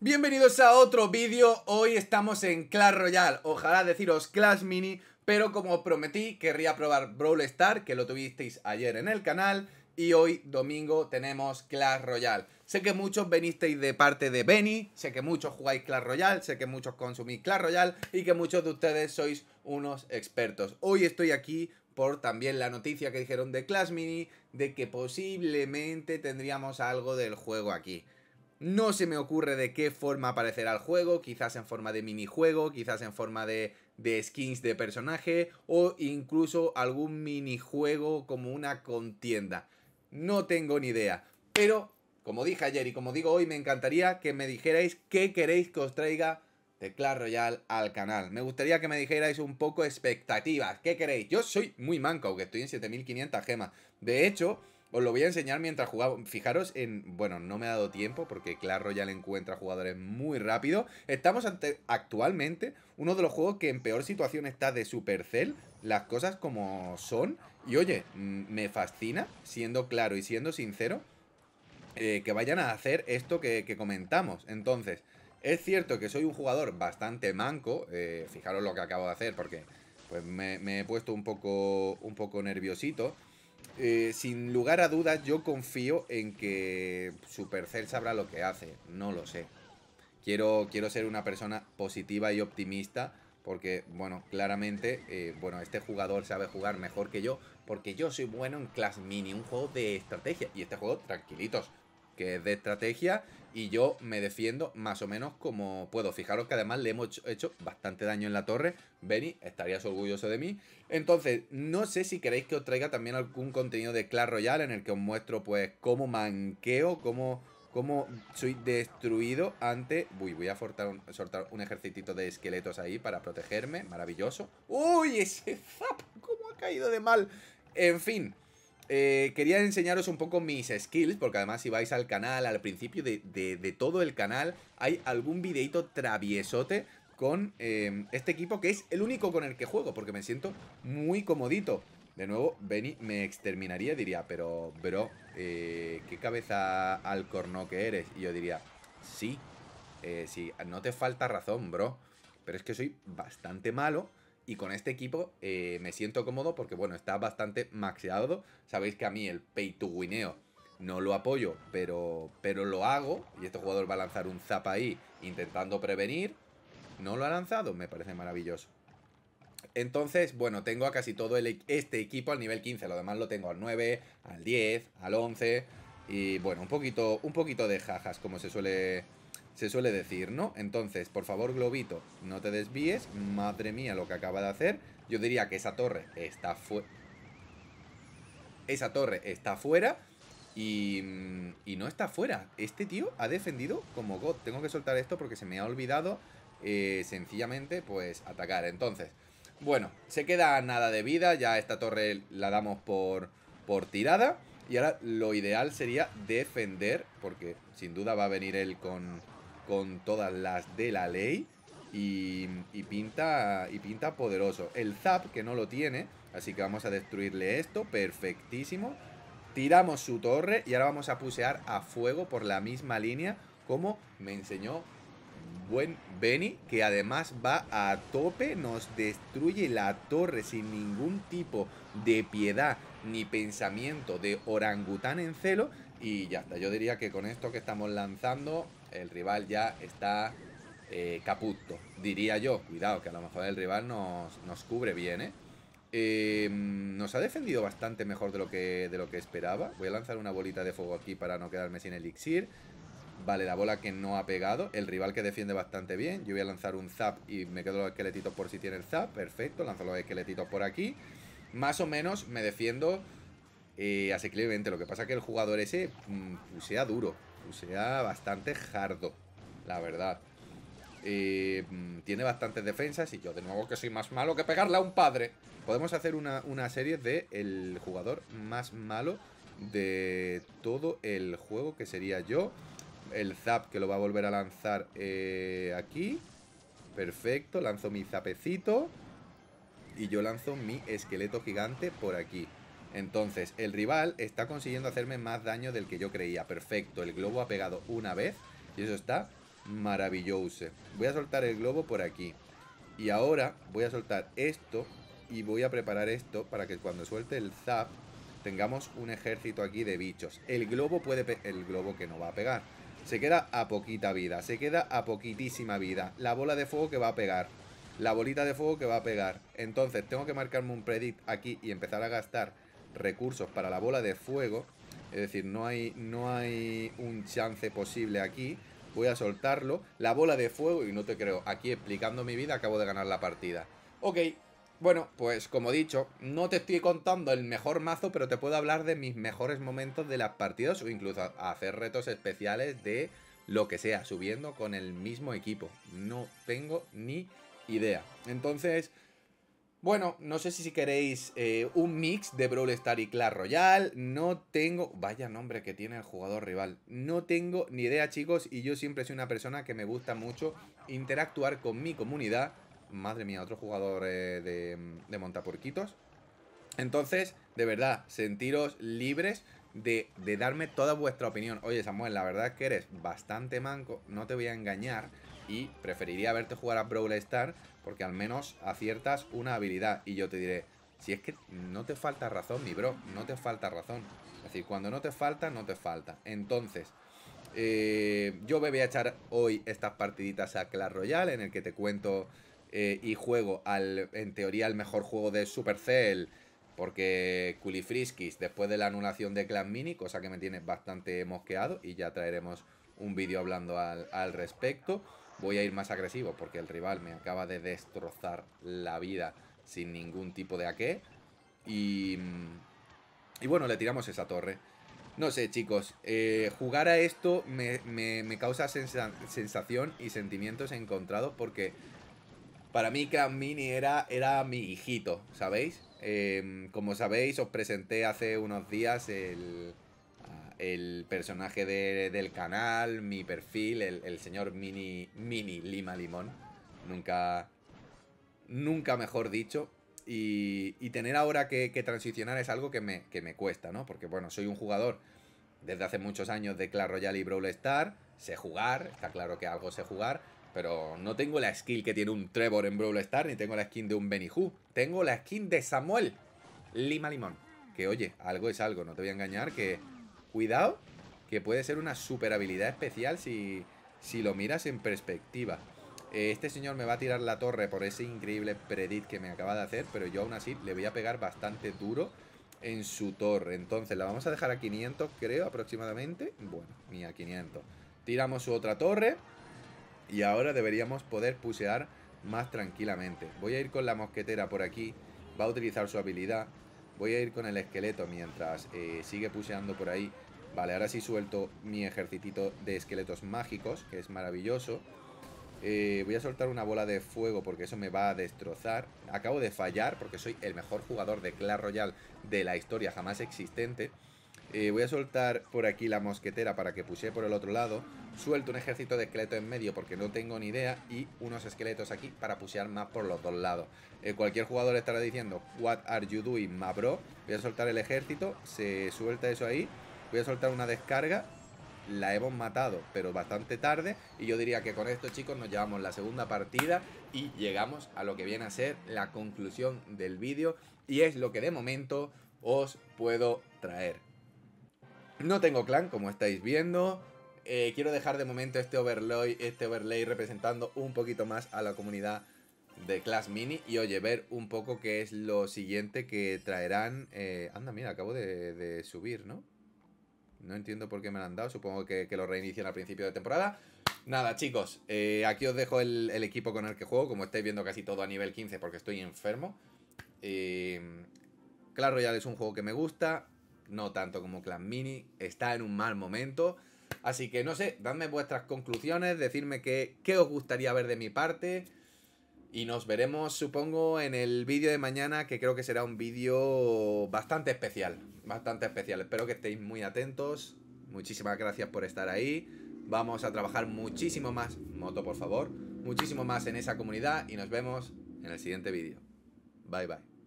Bienvenidos a otro vídeo, hoy estamos en Clash Royale, ojalá deciros Clash Mini, pero como prometí querría probar Brawl Star, que lo tuvisteis ayer en el canal, y hoy domingo tenemos Clash Royale. Sé que muchos venisteis de parte de Benny, sé que muchos jugáis Clash Royale, sé que muchos consumís Clash Royale y que muchos de ustedes sois unos expertos. Hoy estoy aquí por también la noticia que dijeron de Clash Mini de que posiblemente tendríamos algo del juego aquí. No se me ocurre de qué forma aparecerá el juego, quizás en forma de minijuego, quizás en forma de, skins de personaje o incluso algún minijuego como una contienda. No tengo ni idea, pero como dije ayer y como digo hoy, me encantaría que me dijerais qué queréis que os traiga de Clash Royale al canal. Me gustaría que me dijerais un poco expectativas, qué queréis. Yo soy muy manco, aunque estoy en 7500 gemas. De hecho... Os lo voy a enseñar mientras jugaba. Fijaros en... Bueno, no me ha dado tiempo porque ya le encuentra jugadores muy rápido. Estamos ante actualmente uno de los juegos que en peor situación está de Supercell. Las cosas como son. Y oye, mm, me fascina, siendo claro y siendo sincero, eh, que vayan a hacer esto que, comentamos. Entonces, es cierto que soy un jugador bastante manco. Eh, fijaros lo que acabo de hacer porque pues me, me, he puesto un poco, un poco nerviosito. Eh, sin lugar a dudas, yo confío en que Supercell sabrá lo que hace. No lo sé. Quiero, quiero ser una persona positiva y optimista. Porque, bueno, claramente, eh, bueno, este jugador sabe jugar mejor que yo. Porque yo soy bueno en Clash Mini, un juego de estrategia. Y este juego, tranquilitos, que es de estrategia y yo me defiendo más o menos como puedo. Fijaros que además le hemos hecho bastante daño en la torre. Benny, estarías orgulloso de mí. Entonces, no sé si queréis que os traiga también algún contenido de Clash Royale en el que os muestro pues cómo manqueo, cómo, cómo soy destruido ante... Uy, voy a soltar un ejercitito de esqueletos ahí para protegerme. Maravilloso. ¡Uy! Ese zap, cómo ha caído de mal. En fin... Eh, quería enseñaros un poco mis skills, porque además si vais al canal, al principio de, todo el canal, hay algún videito traviesote con em, este equipo, que es el único con el que juego, porque me siento muy comodito. De nuevo, Benny me exterminaría, diría, pero bro, eh, qué cabeza al corno que eres. Y yo diría, sí, eh, sí, no te falta razón, bro. Pero es que soy bastante malo y con este equipo eh, me siento cómodo porque, bueno, está bastante maxeado. Sabéis que a mí el pay to no lo apoyo, pero, pero lo hago. Y este jugador va a lanzar un zap ahí intentando prevenir. No lo ha lanzado, me parece maravilloso. Entonces, bueno, tengo a casi todo e, este equipo al nivel 15. Lo demás lo tengo al 9, al 10, al 11. Y bueno, un poquito, un poquito de jajas, como se suele se suele decir, ¿no? Entonces, por favor, Globito, no te desvíes. Madre mía, lo que acaba de hacer. Yo diría que esa torre está fuera. Esa torre está fuera. Y, y no está fuera. Este tío ha defendido como God. Tengo que soltar esto porque se me ha olvidado eh, sencillamente, pues, atacar. Entonces, bueno, se queda nada de vida. Ya esta torre la damos por, por tirada. Y ahora lo ideal sería defender, porque sin duda va a venir él con, con todas las de la ley. Y, pinta, y pinta poderoso. El Zap, que no lo tiene, así que vamos a destruirle esto, perfectísimo. Tiramos su torre y ahora vamos a pusear a fuego por la misma línea como me enseñó buen Benny, que además va a tope, nos destruye la torre sin ningún tipo de piedad ni pensamiento de orangután en celo. Y ya está, yo diría que con esto que estamos lanzando el rival ya está eh, caputo, diría yo. Cuidado, que a lo mejor el rival nos, cubre bien, ¿eh? Eh, nos ha defendido bastante mejor de lo, que, de lo que esperaba Voy a lanzar una bolita de fuego aquí para no quedarme sin elixir Vale, la bola que no ha pegado El rival que defiende bastante bien Yo voy a lanzar un zap y me quedo los esqueletitos por si tiene el zap Perfecto, lanzo los esqueletitos por aquí Más o menos me defiendo eh, asequiblemente Lo que pasa es que el jugador ese mm, Sea duro sea, bastante jardo, la verdad. Mm, tiene bastantes defensas y yo de nuevo que soy más malo que pegarle a un padre. Podemos hacer una, serie de el jugador más malo de todo el juego, que sería yo. El zap que lo va a volver a lanzar eh, aquí. Perfecto, lanzo mi zapecito. Y yo lanzo mi esqueleto gigante por aquí. Entonces, el rival está consiguiendo hacerme más daño del que yo creía. Perfecto, el globo ha pegado una vez y eso está maravilloso. Voy a soltar el globo por aquí. Y ahora voy a soltar esto y voy a preparar esto para que cuando suelte el zap tengamos un ejército aquí de bichos. El globo puede... El globo que no va a pegar. Se queda a poquita vida, se queda a poquitísima vida. La bola de fuego que va a pegar. La bolita de fuego que va a pegar. Entonces tengo que marcarme un predict aquí y empezar a gastar recursos para la bola de fuego. Es decir, no hay, no hay un chance posible aquí. Voy a soltarlo. La bola de fuego, y no te creo, aquí explicando mi vida, acabo de ganar la partida. Ok, bueno, pues como dicho, no te estoy contando el mejor mazo, pero te puedo hablar de mis mejores momentos de las partidas o incluso hacer retos especiales de lo que sea, subiendo con el mismo equipo. No tengo ni idea. Entonces, bueno, no sé si queréis eh, un mix de Brawl Star y Clash Royale. No tengo... Vaya nombre que tiene el jugador rival. No tengo ni idea, chicos. Y yo siempre soy una persona que me gusta mucho interactuar con mi comunidad. Madre mía, otro jugador eh, de, de Entonces, de verdad, sentiros libres de, de darme toda vuestra opinión. Oye, Samuel, la verdad es que eres bastante manco. No te voy a engañar y preferiría verte jugar a Brawl Star porque al menos aciertas una habilidad. Y yo te diré, si es que no te falta razón, mi bro, no te falta razón. Es decir, cuando no te falta, no te falta. Entonces, eh, yo me voy a echar hoy estas partiditas a Clash Royale en el que te cuento eh, y juego al, en teoría, el mejor juego de Supercell. Porque Culifriskis, después de la anulación de Clan Mini, cosa que me tiene bastante mosqueado, y ya traeremos un vídeo hablando al, al respecto voy a ir más agresivo porque el rival me acaba de destrozar la vida sin ningún tipo de aqué. Y, y bueno, le tiramos esa torre. No sé, chicos, eh, jugar a esto me, causa sensación y sentimientos encontrados porque para mí Camini era, era mi hijito, ¿sabéis? Eh, como sabéis, os presenté hace unos días el, el personaje del canal, mi perfil, el, señor Mini, Mini Lima Limón. Nunca, nunca mejor dicho. Y, y tener ahora que, transicionar es algo que me, que me cuesta, ¿no? Porque bueno, soy un jugador desde hace muchos años de Clash Royale y Brawl Star, sé jugar, está claro que algo sé jugar, pero no tengo la skill que tiene un Trevor en Brawl Star, ni tengo la skin de un Benihu. Tengo la skin de Samuel Lima Limón. Que oye, algo es algo, no te voy a engañar que Cuidado, que puede ser una super habilidad especial si, lo miras en perspectiva. Eh, este señor me va a tirar la torre por ese increíble predit que me acaba de hacer, pero yo aún así le voy a pegar bastante duro en su torre. Entonces la vamos a dejar a 500, creo, aproximadamente. Bueno, ni a 500. Tiramos su otra torre y ahora deberíamos poder pusear más tranquilamente. Voy a ir con la mosquetera por aquí, va a utilizar su habilidad. Voy a ir con el esqueleto mientras eh, sigue puseando por ahí. Vale, ahora sí suelto mi ejercitito de esqueletos mágicos, que es maravilloso. Eh, voy a soltar una bola de fuego porque eso me va a destrozar. Acabo de fallar porque soy el mejor jugador de Clash Royale de la historia jamás existente. Eh, voy a soltar por aquí la mosquetera para que puse por el otro lado. Suelto un ejército de esqueletos en medio porque no tengo ni idea. Y unos esqueletos aquí para pusear más por los dos lados. Eh, cualquier jugador estará diciendo, what are you doing, ma bro? Voy a soltar el ejército, se suelta eso ahí. Voy a soltar una descarga. La hemos matado, pero bastante tarde. Y yo diría que con esto, chicos, nos llevamos la segunda partida y llegamos a lo que viene a ser la conclusión del vídeo. Y es lo que de momento os puedo traer. No tengo clan, como estáis viendo. Eh, quiero dejar de momento este overlay, este overlay representando un poquito más a la comunidad de Clash Mini y oye, ver un poco qué es lo siguiente que traerán. Eh, anda, mira, acabo de, subir, ¿no? No entiendo por qué me lo han dado, supongo que, lo reinician al principio de temporada. Nada, chicos, eh, aquí os dejo el, equipo con el que juego, como estáis viendo casi todo a nivel 15 porque estoy enfermo. claro, ya es un juego que me gusta, no tanto como Clan Mini, está en un mal momento. Así que no sé, dadme vuestras conclusiones, decirme qué, qué os gustaría ver de mi parte. Y nos veremos, supongo, en el vídeo de mañana, que creo que será un vídeo bastante especial. Bastante especial. Espero que estéis muy atentos. Muchísimas gracias por estar ahí. Vamos a trabajar muchísimo más, moto por favor, muchísimo más en esa comunidad y nos vemos en el siguiente vídeo. Bye bye.